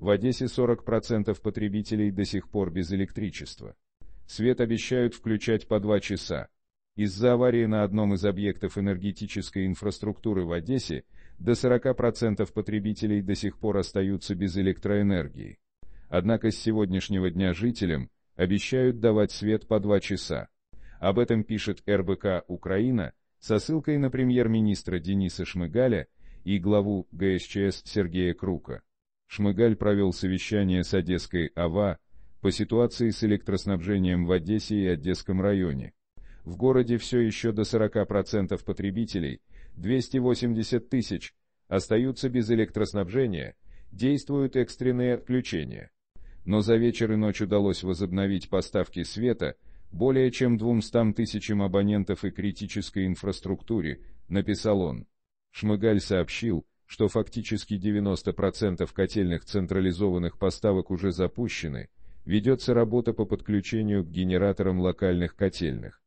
В Одессе 40% потребителей до сих пор без электричества. Свет обещают включать по два часа. Из-за аварии на одном из объектов энергетической инфраструктуры в Одессе до 40% потребителей до сих пор остаются без электроэнергии. Однако с сегодняшнего дня жителям обещают давать свет по два часа. Об этом пишет РБК «Украина» со ссылкой на премьер-министра Дениса Шмыгаля и главу ГСЧС Сергея Крука. Шмыгаль провел совещание с Одесской АВА по ситуации с электроснабжением в Одессе и Одесском районе. В городе все еще до 40% потребителей, 280 тысяч, остаются без электроснабжения, действуют экстренные отключения. Но за вечер и ночь удалось возобновить поставки света более чем 200 тысячам абонентов и критической инфраструктуре, написал он. Шмыгаль сообщил, что фактически 90% котельных централизованных поставок уже запущены, ведется работа по подключению к генераторам локальных котельных.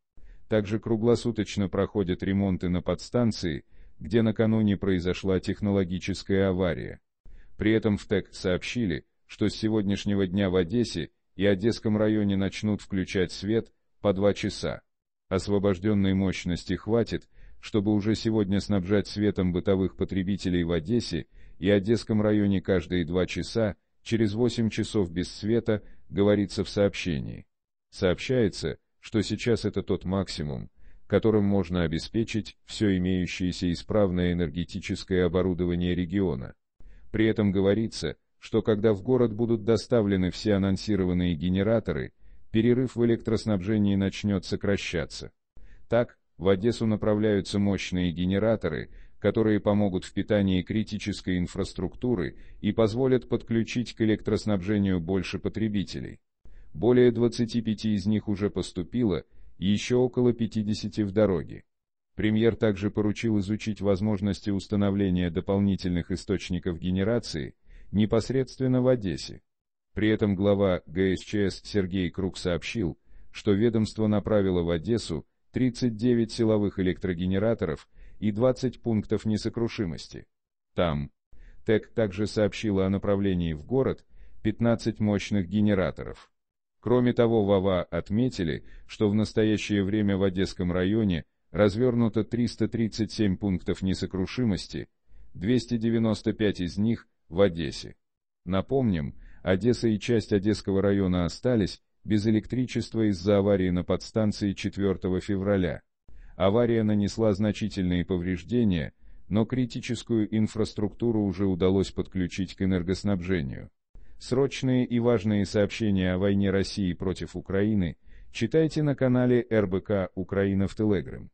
Также круглосуточно проходят ремонты на подстанции, где накануне произошла технологическая авария. При этом в ТЭК сообщили, что с сегодняшнего дня в Одессе и Одесском районе начнут включать свет по 2 часа. Освобожденной мощности хватит, чтобы уже сегодня снабжать светом бытовых потребителей в Одессе и Одесском районе каждые два часа, через 8 часов без света, говорится в сообщении. Сообщается, что сейчас это тот максимум, которым можно обеспечить все имеющееся исправное энергетическое оборудование региона. При этом говорится, что когда в город будут доставлены все анонсированные генераторы, перерыв в электроснабжении начнет сокращаться. Так, в Одессу направляются мощные генераторы, которые помогут в питании критической инфраструктуры и позволят подключить к электроснабжению больше потребителей. Более 25 из них уже поступило, еще около 50 в дороге. Премьер также поручил изучить возможности установления дополнительных источников генерации непосредственно в Одессе. При этом глава ГСЧС Сергей Круг сообщил, что ведомство направило в Одессу 39 силовых электрогенераторов и 20 пунктов несокрушимости. Там. ТЭК также сообщила о направлении в город 15 мощных генераторов. Кроме того, ВАВА отметили, что в настоящее время в Одесском районе развернуто 337 пунктов несокрушимости, 295 из них в Одессе. Напомним, Одесса и часть Одесского района остались без электричества из-за аварии на подстанции 4 февраля. Авария нанесла значительные повреждения, но критическую инфраструктуру уже удалось подключить к энергоснабжению. Срочные и важные сообщения о войне России против Украины читайте на канале РБК «Украина в Телеграм».